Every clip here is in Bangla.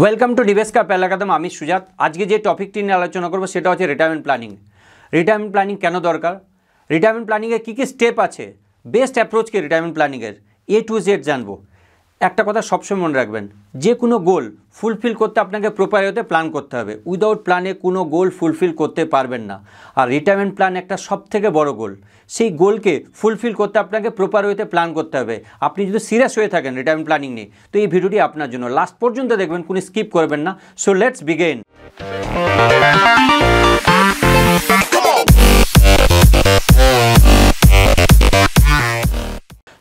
ওয়েলকাম টু ডিভেস্কা পেলাকাদম আমি সুজাত আজকে যে টপিকটি নিয়ে আলোচনা করবো সেটা হচ্ছে রিটায়ারমেন্ট প্ল্যানিং রিটায়ারমেন্ট প্ল্যানিং কেন দরকার রিটায়ারমেন্ট প্ল্যানিংয়ে কী কী স্টেপ আছে বেস্ট অ্যাপ্রোচকে রিটায়ারমেন্ট প্ল্যানিংয়ের এ টু জেড জানবো একটা কথা সবসময় মনে রাখবেন যে কোনো গোল ফুলফিল করতে আপনাকে প্রপার প্ল্যান করতে হবে উইদাউট প্ল্যানে কোনো গোল ফুলফিল করতে পারবেন না আর রিটায়ারমেন্ট প্ল্যান একটা সব থেকে বড় গোল সেই গোলকে ফুলফিল করতে আপনাকে প্রপার প্ল্যান করতে হবে আপনি যদি সিরিয়াস হয়ে থাকেন রিটায়ারমেন্ট প্ল্যানিং নিয়ে তো এই ভিডিওটি আপনার জন্য লাস্ট পর্যন্ত দেখবেন কোনো স্কিপ করবেন না সো লেটস বিগেন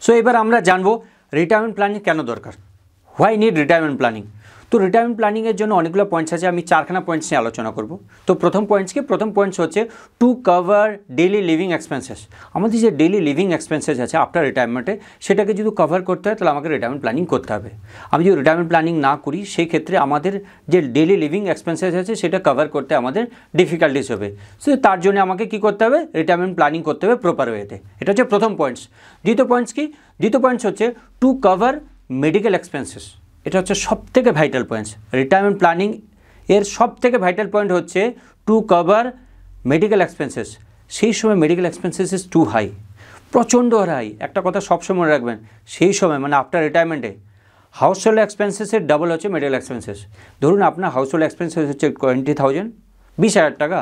সো এবার আমরা জানবো রিটায়ারমেন্ট প্ল্যানিং কেন দরকার হোয়াই নিড রিটায়ারমেন্ট প্ল্যানিং তো রিটায়ারমেন্ট প্ল্যানিংয়ের জন্য অনেকগুলো পয়েন্টস আছে আমি চারখানা পয়েন্টস নিয়ে আলোচনা করব তো প্রথম পয়েন্টস কি প্রথম পয়েন্টস হচ্ছে to cover daily living expenses আমাদের যে ডেলি লিভিং এক্সপেন্সেস আছে আফটার রিটায়ারমেন্টে সেটাকে যদি কভার করতে হয় তাহলে আমাকে রিটায়ারমেন্ট প্ল্যানিং করতে হবে আমি যদি রিটায়ারমেন্ট প্ল্যানিং না করি সেই ক্ষেত্রে আমাদের যে ডেলি লিভিং এক্সপেন্সেস আছে সেটা কভার করতে আমাদের ডিফিকাল্টিস হবে সো তার জন্য আমাকে কি করতে হবে রিটায়ারমেন্ট প্ল্যানিং করতে হবে প্রপার ওয়েতে এটা হচ্ছে প্রথম পয়েন্টস দ্বিতীয় পয়েন্টস কি দ্বিতীয় পয়েন্টস হচ্ছে টু কভার মেডিকেল এক্সপেন্সেস এটা হচ্ছে সবথেকে ভাইটাল পয়েন্টস রিটায়ারমেন্ট প্ল্যানিং এর সবথেকে ভাইটাল পয়েন্ট হচ্ছে টু কভার মেডিকেল এক্সপেন্সেস সেই সময় medical expenses is too high প্রচণ্ড হাই একটা কথা সবসময় মনে রাখবেন সেই সময় মানে আফটার রিটায়ারমেন্টে হাউস হোল্ড এক্সপেন্সেসের ডাবল হচ্ছে মেডিকেল এক্সপেন্সেস ধরুন আপনার হাউস হোল্ড এক্সপেন্সেস হচ্ছে টোয়েন্টি থাউজেন্ড বিশ হাজার টাকা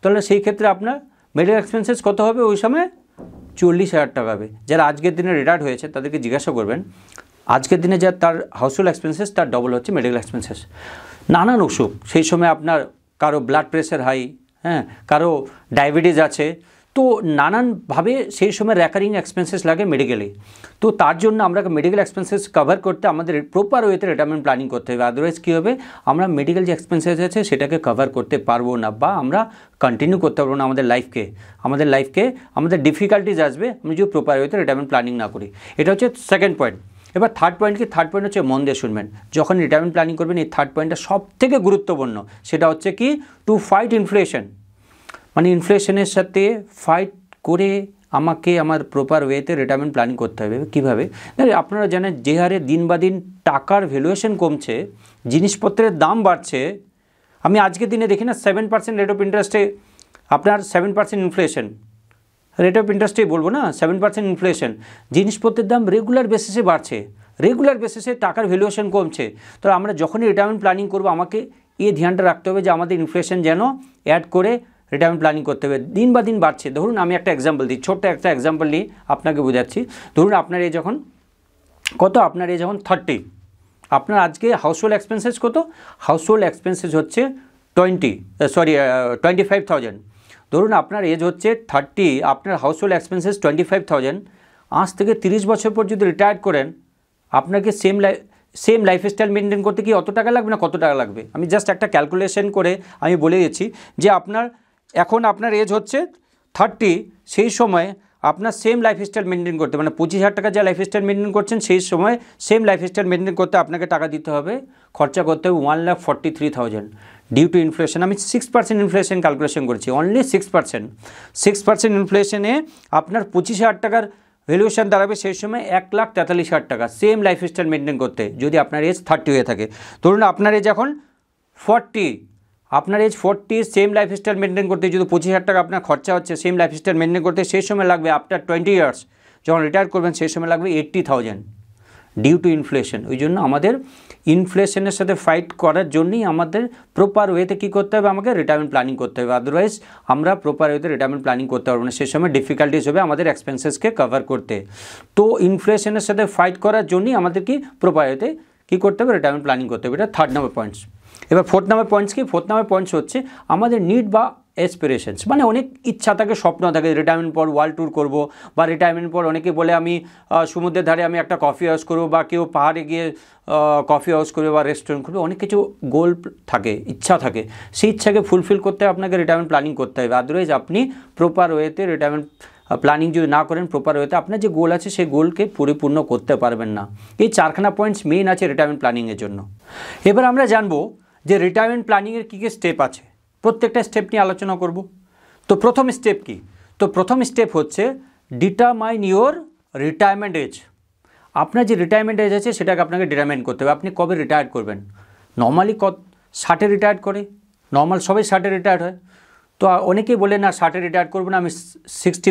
তাহলে সেই ক্ষেত্রে আপনার মেডিকেল এক্সপেন্সেস কত হবে ওই সময় চল্লিশ হাজার টাকা হবে যারা আজকের দিনে রিটায়ার্ড হয়েছে তাদেরকে জিজ্ঞাসা করবেন আজকের দিনে যা তার হাউসহোল্ড এক্সপেন্সেস তার ডবল হচ্ছে মেডিকেল এক্সপেন্সেস নানান অসুখ সেই সময় আপনার কারো ব্লাড প্রেশার হাই হ্যাঁ কারো ডায়াবেটিস আছে তো নানানভাবে সেই সময় র্যাকারিং এক্সপেন্সেস লাগে মেডিকেলে তো তার জন্য আমরা মেডিকেল এক্সপেন্সেস কভার করতে আমাদের প্রপার ওয়েতে রিটায়ারমেন্ট প্ল্যানিং করতে হবে আদারওয়াইজ কী হবে আমরা মেডিকেল যে এক্সপেন্সেস আছে সেটাকে কভার করতে পারবো না বা আমরা কন্টিনিউ করতে পারবো না আমাদের লাইফকে আমাদের লাইফকে আমাদের ডিফিকাল্টিজ আসবে আমি যদি প্রপার ওয়েতে রিটায়ারমেন্ট প্ল্যানিং না করি এটা হচ্ছে সেকেন্ড পয়েন্ট এবার থার্ড পয়েন্ট কি থার্ড পয়েন্ট হচ্ছে মন দিয়ে শুনবেন যখন রিটায়ারমেন্ট প্ল্যানিং করবেন এই থার্ড পয়েন্টটা সব থেকে গুরুত্বপূর্ণ সেটা হচ্ছে কি টু ফাইট ইনফ্লেশন মানে ইনফ্লেশনের সাথে ফাইট করে আমাকে আমার প্রপার ওয়েতে রিটায়ারমেন্ট প্ল্যানিং করতে হবে কীভাবে আপনারা জানেন যে হারে দিন বা দিন টাকার ভ্যালুয়েশন কমছে জিনিসপত্রের দাম বাড়ছে আমি আজকে দিনে দেখি না সেভেন পার্সেন্ট রেট অফ ইন্টারেস্টে আপনার seven percent inflation rate of ইন্টারেস্টেই বলবো না সেভেন পার্সেন্ট ইনফ্লেশন জিনিসপত্রের দাম রেগুলার বেসিসে বাড়ছে রেগুলার বেসিসে টাকার ভ্যালুয়েশন কমছে তো আমরা যখনই রিটায়ারমেন্ট প্ল্যানিং করবো আমাকে এ ধ্যানটা রাখতে হবে যে আমাদের ইনফ্লেশন যেন অ্যাড করে রিটায়ারমেন্ট প্ল্যানিং করতে হবে দিন বা দিন বাড়ছে ধরুন আমি একটা এক্সাম্পল দিই ছোট্ট একটা এক্সাম্পল নিয়ে আপনাকে বোঝাচ্ছি ধরুন আপনার এই যখন কত আপনার এই যখন থার্টি আপনার আজকে হাউসহোল্ড এক্সপেন্সেস কত হাউসহোল্ড এক্সপেন্সেস হচ্ছে twenty sorry twenty five thousand ধরুন আপনার এজ হচ্ছে থার্টি আপনার household expenses twenty five thousand আজ থেকে তিরিশ বছর পর যদি রিটায়ার করেন আপনাকে same life same lifestyle maintain করতে কি অত টাকা লাগবে না কত টাকা লাগবে আমি জাস্ট একটা ক্যালকুলেশন করে আমি বলে দিচ্ছি যে আপনার এখন আপনার এজ হচ্ছে থার্টি সেই সময় আপনার সেম লাইফস্টাইল মেনটেন করতে মানে পঁচিশ হাজার টাকা যা লাইফস্টাইল মেনটেন করছেন সেই সময় সেম লাইফস্টাইল মেনটেন করতে আপনাকে টাকা দিতে হবে খরচা করতে হবে one lakh forty three thousand due to inflation আমি সিক্স পার্সেন্ট ইনফ্লেশন ক্যালকুলেশন করছি only six percent six percent ইনফ্লেশনে আপনার পঁচিশ হাজার টাকার ভ্যালুয়েশন দাঁড়াবে সেই সময় এক লাখ তেতাল্লিশ হাজার টাকা সেম লাইফস্টাইল মেনটেন করতে যদি আপনার এজ থার্টি হয়ে থাকে ধরুন আপনার এজ এখন ফর্টি আপনার age forty same life style maintain করতে যদি পঁচিশ হাজার টাকা আপনার খরচা হচ্ছে সেম লাইফ স্টাইল মেনটেন করতে সেই সময় লাগবে আফটার টোয়েন্টি ইয়ার্স যখন রিটায়ার করবেন সেই সময় লাগবে eighty thousand due to inflation ওই জন্য আমাদের ইনফ্লেশনের সাথে ফাইট করার জন্যই আমাদের প্রপার ওয়েতে কী করতে হবে আমাকে রিটায়ারমেন্ট প্ল্যানিং করতে হবে আদারওয়াইজ আমরা প্রপার ওয়েতে রিটায়ারমেন্ট প্ল্যানিং করতে পারবো না সেই সময় ডিফিকাল্টিস হবে আমাদের এক্সপেন্সেসকে কভার করতে তো ইনফ্লেশনের সাথে ফাইট করার জন্যই আমাদের কি প্রপার ওয়েতে কী করতে হবে রিটায়ারমেন্ট প্ল্যানিং করতে হবে এটা থার্ড নম্বর পয়েন্টস এবার ফোর্থ নাম্বার পয়েন্টস কি ফোর্থ নাম্বার পয়েন্টস হচ্ছে আমাদের নিড বা এসপিরেশনস মানে অনেক ইচ্ছা থাকে স্বপ্ন থাকে রিটায়ারমেন্ট পর ওয়ার্ল্ড ট্যুর করব বা রিটায়ারমেন্ট পর অনেকে বলে আমি সমুদ্রের ধারে আমি একটা কফি হাউস করবো বা কেউ পাহাড়ে গিয়ে কফি হাউস করবে বা রেস্টুরেন্ট খুলবে অনেক কিছু গোল থাকে ইচ্ছা থাকে সেই ইচ্ছাকে ফুলফিল করতে আপনাকে রিটায়ারমেন্ট প্ল্যানিং করতে হবে আদারওয়াইজ আপনি প্রপার ওয়েতে রিটায়ারমেন্ট প্ল্যানিং যদি না করেন প্রপার ওয়েতে আপনার যে গোল আছে সেই গোলকে পরিপূর্ণ করতে পারবেন না এই চারখানা পয়েন্টস মেইন আছে রিটায়ারমেন্ট প্ল্যানিংয়ের জন্য এবার আমরা জানবো যে রিটায়ারমেন্ট প্ল্যানিংয়ের কী কী স্টেপ আছে প্রত্যেকটা স্টেপ নিয়ে আলোচনা করব তো প্রথম স্টেপ কি তো প্রথম স্টেপ হচ্ছে ডিটারমাইন ইউর রিটায়ারমেন্ট এজ আপনার যে রিটায়ারমেন্ট এজ আছে সেটাকে আপনাকে ডিটারমাইন করতে হবে আপনি কবে রিটায়ার করবেন নর্মালি কত ষাটে রিটায়ার করে নর্মাল সবাই ষাটে রিটায়ার হয় তো অনেকেই বলে না ষাটে রিটায়ার করবো না আমি সিক্সটি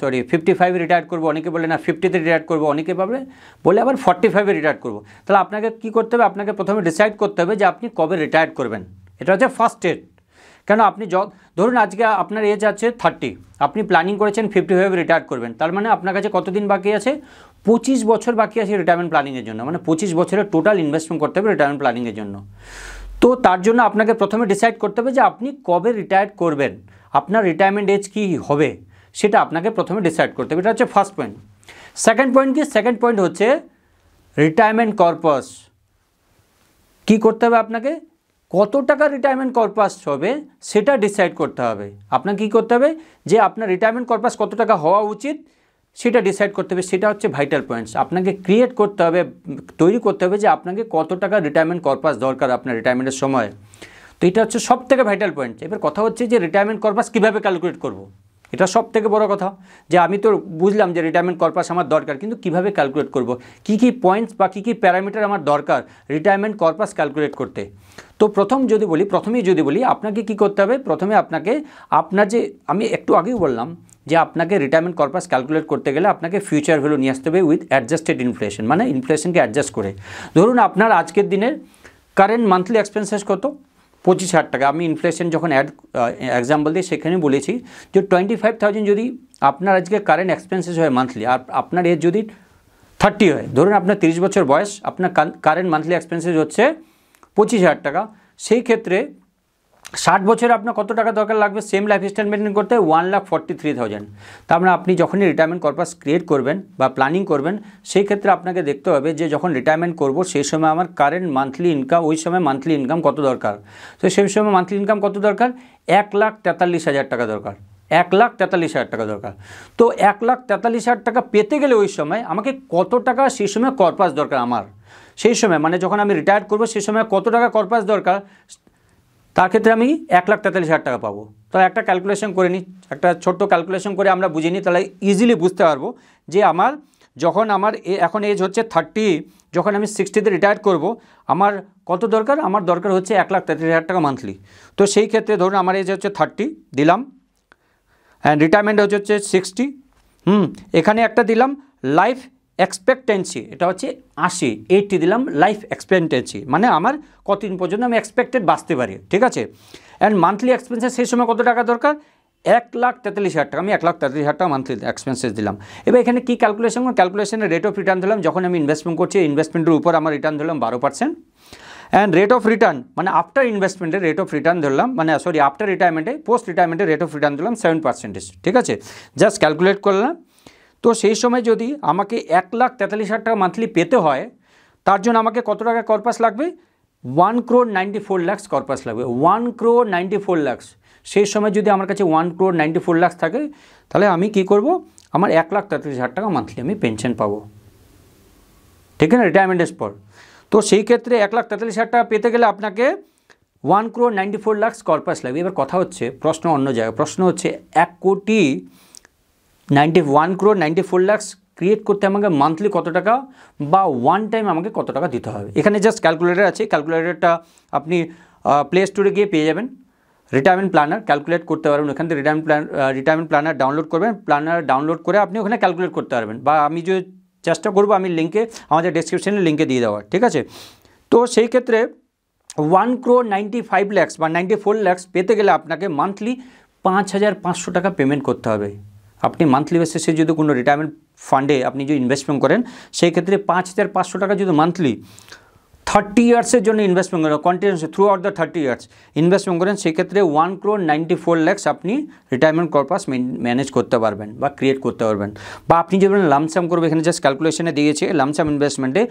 সরি ফিফটি ফাইভে রিটায়ার করবো অনেকে বলে না ফিফটিতে রিটায়ার করবো অনেকে পাবে বলে আবার ফর্টি ফাইভে রিটায়ার করবো তাহলে আপনাকে কি করতে হবে আপনাকে প্রথমে ডিসাইড করতে হবে যে আপনি কবে রিটায়ার করবেন এটা হচ্ছে ফার্স্ট এড কেন আপনি ধরুন আজকে আপনার এজ আছে থার্টি আপনি প্ল্যানিং করেছেন ফিফটি ফাইভে রিটায়ার করবেন তার মানে আপনার কাছে কতদিন বাকি আছে পঁচিশ বছর বাকি আছে রিটায়ারমেন্ট প্ল্যানিংয়ের জন্য মানে পঁচিশ বছরের টোটাল ইনভেস্টমেন্ট করতে হবে রিটায়ারমেন্ট প্ল্যানিংয়ের জন্য তো তার জন্য আপনাকে প্রথমে ডিসাইড করতে হবে যে আপনি কবে রিটায়ার করবেন আপনার রিটায়ারমেন্ট এজ কী হবে সেটা আপনাকে প্রথমে ডিসাইড করতে হবে এটা হচ্ছে ফার্স্ট পয়েন্ট সেকেন্ড পয়েন্ট কি সেকেন্ড পয়েন্ট হচ্ছে রিটায়ারমেন্ট কর্পাস কি করতে হবে আপনাকে কত টাকা রিটায়ারমেন্ট কর্পাস হবে সেটা ডিসাইড করতে হবে আপনাকে কি করতে হবে যে আপনার রিটায়ারমেন্ট কর্পাস কত টাকা হওয়া উচিত সেটা ডিসাইড করতে হবে সেটা হচ্ছে ভাইটাল পয়েন্টস আপনাকে ক্রিয়েট করতে হবে তৈরি করতে হবে যে আপনাকে কত টাকা রিটায়ারমেন্ট কর্পাস দরকার আপনার রিটায়ারমেন্টের সময় তো এটা হচ্ছে সব থেকে ভাইটাল পয়েন্ট এবার কথা হচ্ছে যে রিটায়ারমেন্ট কর্পাস কীভাবে ক্যালকুলেট করব। এটা সব থেকে বড় কথা যে আমি তো বুঝলাম যে রিটায়ারমেন্ট কর্পাস আমার দরকার কিন্তু কিভাবে ক্যালকুলেট করব। কি কি পয়েন্টস বা কী কী প্যারামিটার আমার দরকার রিটায়ারমেন্ট কর্পাস ক্যালকুলেট করতে তো প্রথম যদি বলি প্রথমেই যদি বলি আপনাকে কি করতে হবে প্রথমে আপনাকে আপনার যে আমি একটু আগেই বললাম যে আপনাকে রিটায়ারমেন্ট কর্পাস ক্যালকুলেট করতে গেলে আপনাকে ফিউচার ভ্যালু নিয়ে আসতে হবে উইথ অ্যাডজাস্টেড ইনফ্লেশন মানে ইনফ্লেশনকে অ্যাডজাস্ট করে ধরুন আপনার আজকের দিনের কারেন্ট মান্থলি এক্সপেন্সেস কত পঁচিশ হাজার টাকা আমি ইনফ্লেশন যখন অ্যাড এক্সাম্পল দিই সেখানে বলেছি যে টোয়েন্টি ফাইভ থাউজেন্ড যদি আপনার আজকে কারেন্ট এক্সপেন্সেস হয় মান্থলি আর আপনার এর যদি থার্টি হয় ধরুন আপনার তিরিশ বছর বয়স আপনার কারেন্ট মান্থলি এক্সপেন্সেস হচ্ছে পঁচিশ হাজার টাকা সেই ক্ষেত্রে ষাট বছরে আপনার কত টাকা দরকার লাগবে সেম লাইফ স্টাইল মেনটেন করতে one lakh forty three thousand তার মানে আপনি যখনই রিটায়ারমেন্ট কর্পাস ক্রিয়েট করবেন বা প্ল্যানিং করবেন সেই ক্ষেত্রে আপনাকে দেখতে হবে যে যখন রিটায়ারমেন্ট করব সেই সময় আমার কারেন্ট মান্থলি ইনকাম ওই সময় মান্থলি ইনকাম কত দরকার তো সেই সময় মান্থলি ইনকাম কত দরকার এক লাখ তেতাল্লিশ হাজার টাকা দরকার এক লাখ তেতাল্লিশ হাজার টাকা দরকার তো এক লাখ তেতাল্লিশ হাজার টাকা পেতে গেলে ওই সময় আমাকে কত টাকা সেই সময় কর্পাস দরকার আমার সেই সময় মানে যখন আমি রিটায়ার করবো সেই সময় কত টাকা কর্পাস দরকার তার ক্ষেত্রে আমি এক লাখ তেতাল্লিশ হাজার টাকা পাবো তাহলে একটা ক্যালকুলেশন করে নিই একটা ছোট্ট ক্যালকুলেশন করে আমরা বুঝে নিই তাহলে ইজিলি বুঝতে পারবো যে আমার যখন আমার এখন এজ হচ্ছে থার্টি যখন আমি সিক্সটিতে রিটায়ার করব আমার কত দরকার আমার দরকার হচ্ছে এক লাখ তেত্রিশ হাজার টাকা মান্থলি তো সেই ক্ষেত্রে ধরুন আমার এজ হচ্ছে থার্টি দিলাম অ্যান্ড রিটায়ারমেন্ট হচ্ছে হচ্ছে সিক্সটি হুম এখানে একটা দিলাম লাইফ এক্সপেক্টেন্সি এটা হচ্ছে আশি এইটি দিলাম লাইফ এক্সপেক্টেন্সি মানে আমার কতদিন পর্যন্ত আমি এক্সপেক্টেড বাঁচতে পারি ঠিক আছে অ্যান্ড মান্থলি এক্সপেন্সেস সেই সময় কত টাকা দরকার এক লাখ তেতাল্লিশ হাজার টাকা আমি এক লাখ তেতাল্লিশ হাজার টাকা মান্থলি এক্সপেন্সেস দিলাম এবার এখানে কী ক্যালকুলেশন ক্যালকুলেশনের রেট অফ রিটার্ন দিলাম যখন আমি ইনভেস্টমেন্ট করছি ইনভেস্টমেন্টের উপর আমার রিটার্ন দিলাম বারো percent and rate of return মানে আফটার ইনভেস্টমেন্টের রেট অফ রিটার্ন ধরলাম মানে সরি আফটার রিটায়ারমেন্টে পোস্ট রিটায়ারমেন্টের রেট অফ রিটার্ন দিলাম সেভেন পার্সেন্টেজ ঠিক আছে জাস্ট ক্যালকুলেট করলাম তো সেই সময় যদি আমাকে এক লাখ তেতাল্লিশ হাজার টাকা মান্থলি পেতে হয় তার জন্য আমাকে কত টাকা কর্পাস লাগবে one crore ninety four lakhs corpus লাগবে one crore ninety four lakhs সেই সময় যদি আমার কাছে one crore ninety four lakhs থাকে তাহলে আমি কি করব আমার এক লাখ তেতাল্লিশ হাজার টাকা মান্থলি আমি পেনশন পাবো ঠিক আছে রিটায়ারমেন্টের পর তো সেই ক্ষেত্রে এক লাখ তেতাল্লিশ হাজার টাকা পেতে গেলে আপনাকে one crore ninety four lakhs corpus লাগবে এবার কথা হচ্ছে প্রশ্ন অন্য জায়গায় প্রশ্ন হচ্ছে এক কোটি ninety one crore ninety four lakhs create করতে আমাকে মান্থলি কত টাকা বা ওয়ান টাইম আমাকে কত টাকা দিতে হবে এখানে জাস্ট ক্যালকুলেটার আছে ক্যালকুলেটারটা আপনি প্লে স্টোরে গিয়ে পেয়ে যাবেন রিটায়ারমেন্ট প্ল্যানার ক্যালকুলেট করতে পারবেন ওখান থেকে retirement plan retirement planner download করবেন প্ল্যানার ডাউনলোড করে আপনি ওখানে ক্যালকুলেট করতে পারবেন বা আমি যে চেষ্টা করবো আমি লিঙ্কে আমাদের ডিসক্রিপশানে লিঙ্কে দিয়ে দেওয়ার ঠিক আছে তো সেই ক্ষেত্রে one crore ninety five lakhs বা নাইনটি ফোর ল্যাক্স পেতে গেলে আপনাকে মান্থলি পাঁচ হাজার পাঁচশো টাকা পেমেন্ট করতে হবে আপনি মান্থলি বেসিসে যদি কোনো রিটায়ারমেন্ট ফান্ডে আপনি যদি ইনভেস্টমেন্ট করেন সেই ক্ষেত্রে পাঁচ হাজার পাঁচশো টাকা যদি মান্থলি থার্টি ইয়ার্সের জন্য ইনভেস্টমেন্ট করেন continuous throughout the thirty years investment করেন সেক্ষেত্রে one crore ninety four lakhs আপনি রিটায়ারমেন্ট কর্পাস ম্যানেজ করতে পারবেন বা ক্রিয়েট করতে পারবেন বা আপনি যখন লামসাম করবেন এখানে জাস্ট ক্যালকুলেশনে দিয়েছে লামসাম ইনভেস্টমেন্টে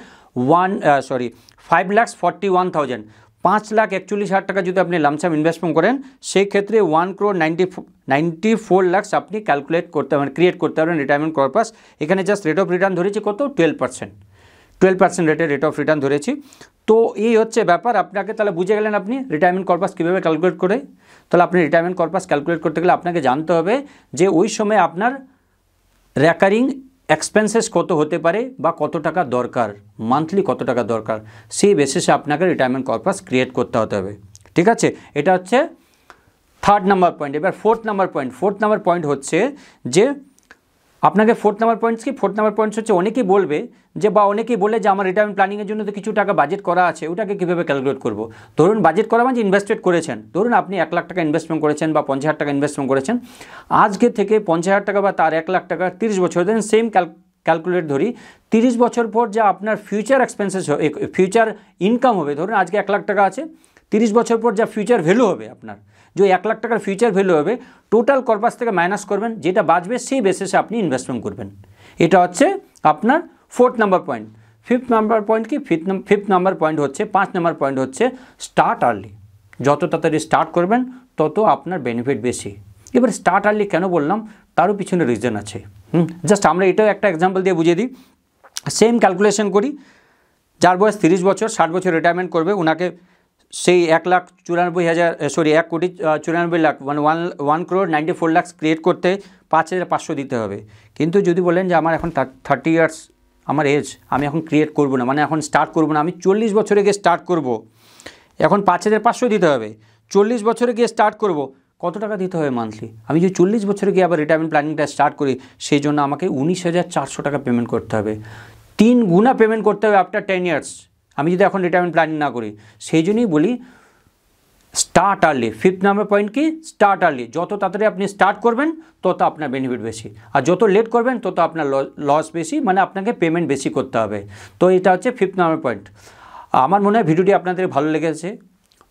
one sorry five lakhs forty one thousand পাঁচ লাখ একচল্লিশ হাজার টাকা যদি আপনি লামসাম ইনভেস্টমেন্ট করেন সেই ক্ষেত্রে one crore ninety ninety four lakhs আপনি ক্যালকুলেট করতে পারেন ক্রিয়েট করতে পারবেন রিটায়ারমেন্ট পাস এখানে জাস্ট রেট অফ রিটার্ন ধরেছি কত টুয়েলভ পার্সেন্ট টুয়েলভ পার্সেন্ট রেটে রেট অফ রিটার্ন ধরেছি তো এই হচ্ছে ব্যাপার আপনাকে তাহলে বুঝে গেলেন আপনি রিটায়ারমেন্ট কর্পাস কীভাবে ক্যালকুলেট করে তাহলে আপনি রিটায়ারমেন্ট কর্পাস ক্যালকুলেট করতে গেলে আপনাকে জানতে হবে যে ওই সময় আপনার রেকারিং এক্সপেন্সেস কত হতে পারে বা কত টাকা দরকার মান্থলি কত টাকা দরকার সেই বেসিসে আপনাকে রিটায়ারমেন্ট কর্পাস ক্রিয়েট করতে হতে হবে ঠিক আছে এটা হচ্ছে থার্ড নাম্বার পয়েন্ট এবার fourth number point fourth number point হচ্ছে যে আপনাকে ফোর্থ নাম্বার পয়েন্টস কি ফোর্থ নাম্বার পয়েন্টস হচ্ছে অনেকেই বলবে যে বা অনেকেই বলে যে আমার রিটার্ন প্ল্যানিংয়ের জন্য তো কিছু টাকা বাজেট করা আছে ওটাকে কীভাবে ক্যালকুলেট করবো ধরুন বাজেট করা মানে ইনভেস্টেড করেছেন ধরুন আপনি এক লাখ টাকা ইনভেস্টমেন্ট করেছেন বা পঞ্চাশ হাজার টাকা ইনভেস্টমেন্ট করেছেন আজকে থেকে পঞ্চাশ হাজার টাকা বা তার এক লাখ টাকা তিরিশ বছর দেন সেম ক্যালকুলেট ধরি তিরিশ বছর পর যা আপনার ফিউচার এক্সপেন্সেস ফিউচার ইনকাম হবে ধরুন আজকে এক লাখ টাকা আছে তিরিশ বছর পর যা ফিউচার ভ্যালু হবে আপনার যে এক লাখ টাকার ফিউচার ভ্যালু হবে টোটাল করপাস থেকে মাইনাস করবেন যেটা বাঁচবে সেই বেসিসে আপনি ইনভেস্টমেন্ট করবেন এটা হচ্ছে আপনার fourth number point fifth number point কি ফিফথ ফিফথ নাম্বার পয়েন্ট হচ্ছে পাঁচ নাম্বার পয়েন্ট হচ্ছে স্টার্ট আর্লি যত তাড়াতাড়ি স্টার্ট করবেন তত আপনার বেনিফিট বেশি এবার স্টার্ট আর্লি কেন বললাম তারও পিছনে রিজন আছে হুম জাস্ট আমরা এটাও একটা এক্সাম্পল দিয়ে বুঝিয়ে দিই সেম ক্যালকুলেশন করি যার বয়স তিরিশ বছর ষাট বছর রিটায়ারমেন্ট করবে ওনাকে সেই এক লাখ চুরানব্বই হাজার সরি এক কোটি চুরানব্বই লাখ মানে one one crore ninety four lakh create করতে পাঁচ হাজার পাঁচশো দিতে হবে কিন্তু যদি বলেন যে আমার এখন থার্টি ইয়ার্স আমার এজ আমি এখন ক্রিয়েট করব না মানে এখন স্টার্ট করব না আমি চল্লিশ বছরে গিয়ে স্টার্ট করব। এখন পাঁচ হাজার পাঁচশো দিতে হবে চল্লিশ বছরে গিয়ে স্টার্ট করব। কত টাকা দিতে হবে মান্থলি আমি যদি চল্লিশ বছরে গিয়ে আবার রিটায়ারমেন্ট প্ল্যানিংটা স্টার্ট করি সেই জন্য আমাকে উনিশ হাজার চারশো টাকা পেমেন্ট করতে হবে তিন গুণা পেমেন্ট করতে হবে আফটার টেন ইয়ার্স আমি যদি এখন রিটায়ারমেন্ট প্ল্যানিং না করি সেই জন্যই বলি start early fifth number point কি স্টার্ট আর্লি যত তাড়াতাড়ি আপনি স্টার্ট করবেন তত আপনার বেনিফিট বেশি আর যত লেট করবেন তত আপনার লস বেশি মানে আপনাকে পেমেন্ট বেশি করতে হবে তো এটা হচ্ছে ফিফথ নাম্বার পয়েন্ট আমার মনে হয় ভিডিওটি আপনাদের ভালো লেগেছে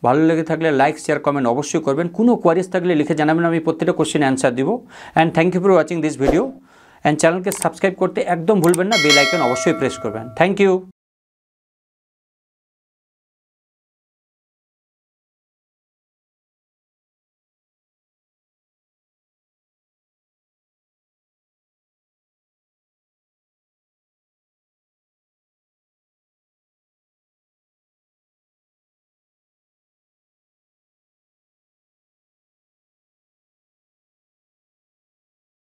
ভালো লেগে থাকলে লাইক শেয়ার কমেন্ট অবশ্যই করবেন কোনো কোয়ারিজ থাকলে লিখে জানাবেন আমি প্রত্যেকটা কোশ্চেন অ্যান্সার দিব and thank you for watching this video and চ্যানেলকে সাবস্ক্রাইব করতে একদম ভুলবেন না বেল আইকন অবশ্যই প্রেস করবেন থ্যাংক ইউ